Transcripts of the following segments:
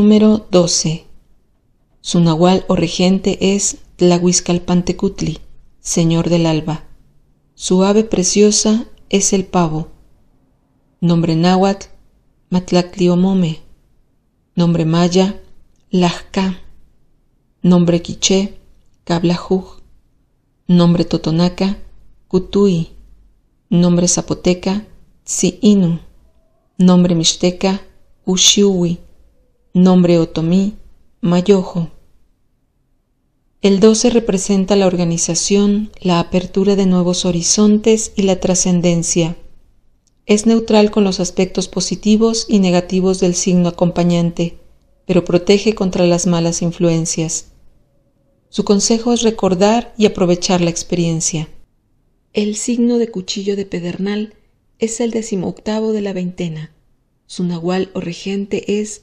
Número 12. Su nahual o regente es Tlahuizcalpantecutli, señor del alba. Su ave preciosa es el pavo. Nombre náhuatl, Matlacliomome. Nombre maya, Lajca. Nombre quiché, Cablajuj. Nombre totonaca, Cutui. Nombre zapoteca, Tsiinu. Nombre mixteca, Ushiwi. Nombre otomí, Mayojo. El 12 representa la organización, la apertura de nuevos horizontes y la trascendencia. Es neutral con los aspectos positivos y negativos del signo acompañante, pero protege contra las malas influencias. Su consejo es recordar y aprovechar la experiencia. El signo de cuchillo de pedernal es el decimoctavo de la veintena. Su nahual o regente es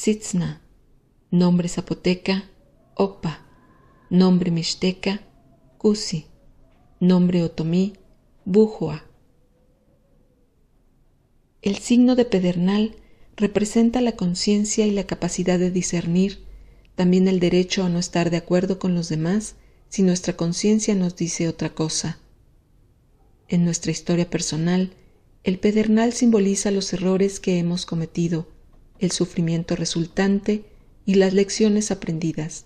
Sitzna, nombre zapoteca, Opa, nombre mixteca, Kusi, nombre otomí, Bujua. El signo de pedernal representa la conciencia y la capacidad de discernir, también el derecho a no estar de acuerdo con los demás si nuestra conciencia nos dice otra cosa. En nuestra historia personal, el pedernal simboliza los errores que hemos cometido, el sufrimiento resultante y las lecciones aprendidas.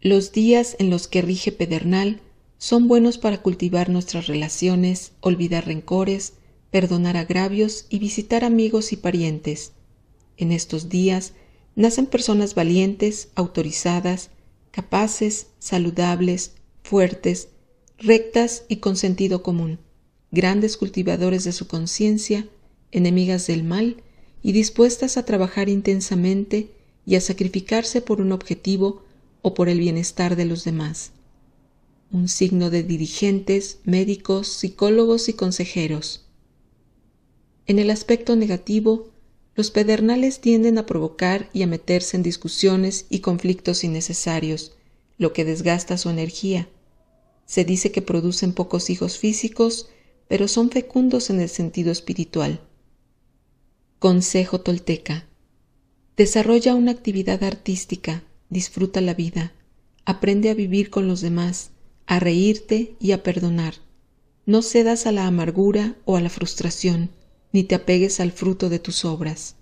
Los días en los que rige Pedernal son buenos para cultivar nuestras relaciones, olvidar rencores, perdonar agravios y visitar amigos y parientes. En estos días nacen personas valientes, autorizadas, capaces, saludables, fuertes, rectas y con sentido común, grandes cultivadores de su conciencia, enemigas del mal y dispuestas a trabajar intensamente y a sacrificarse por un objetivo o por el bienestar de los demás. Un signo de dirigentes, médicos, psicólogos y consejeros. En el aspecto negativo, los pedernales tienden a provocar y a meterse en discusiones y conflictos innecesarios, lo que desgasta su energía. Se dice que producen pocos hijos físicos, pero son fecundos en el sentido espiritual. Consejo Tolteca. Desarrolla una actividad artística, disfruta la vida, aprende a vivir con los demás, a reírte y a perdonar. No cedas a la amargura o a la frustración, ni te apegues al fruto de tus obras.